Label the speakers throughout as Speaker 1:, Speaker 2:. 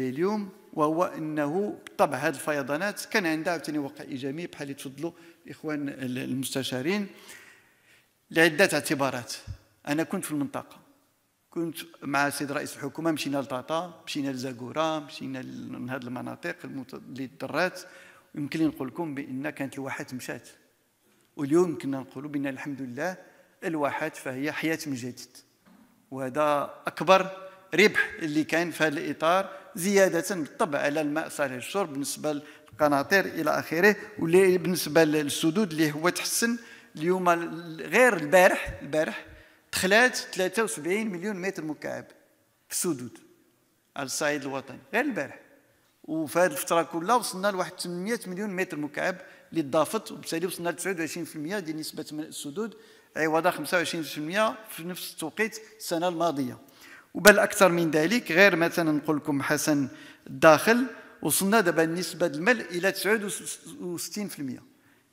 Speaker 1: اليوم وهو انه طبع هذه الفيضانات كان عندها عاوتاني وقع ايجابي بحال اللي تفضلوا الاخوان المستشارين لعده اعتبارات انا كنت في المنطقه كنت مع السيد رئيس الحكومه مشينا لطاطا مشينا لزاكورا مشينا لهاد المناطق اللي الدرات يمكن لي نقول لكم بان كانت الواحات مشات واليوم كنا نقولوا بان الحمد لله الواحات فهي حياه من جديد وهذا اكبر ربح اللي كان في هذا الاطار زيادة بالطبع على الماء صالح للشرب بالنسبة للقناطير إلى آخره وبالنسبة للسدود اللي هو تحسن اليوم غير البارح البارح دخلات 73 مليون متر مكعب في السدود على الصعيد الوطني غير البارح وفي هذه الفترة كلها وصلنا لواحد 800 مليون متر مكعب اللي تضافت وبالتالي وصلنا ل 29% ديال نسبة السدود عوضها 25% في نفس التوقيت السنة الماضية وبل اكثر من ذلك غير مثلا نقول لكم حسن الداخل وصلنا دابا نسبه الملء الى 69%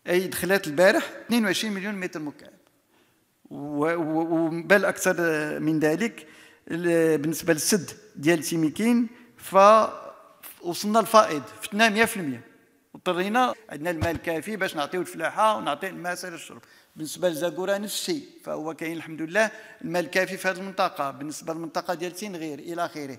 Speaker 1: اي دخلات البارح 22 مليون متر مكعب وبل اكثر من ذلك بالنسبه للسد ديال تيميكين ف وصلنا الفائض فتنا 100% اضطرينا عندنا المال الكافي باش نعطيو الفلاحه ونعطي الماسه الشرب بالنسبه لزاكوره نفس الشيء فهو كاين الحمد لله المال الكافي في هذه المنطقه بالنسبه للمنطقه ديال سين غير الى اخره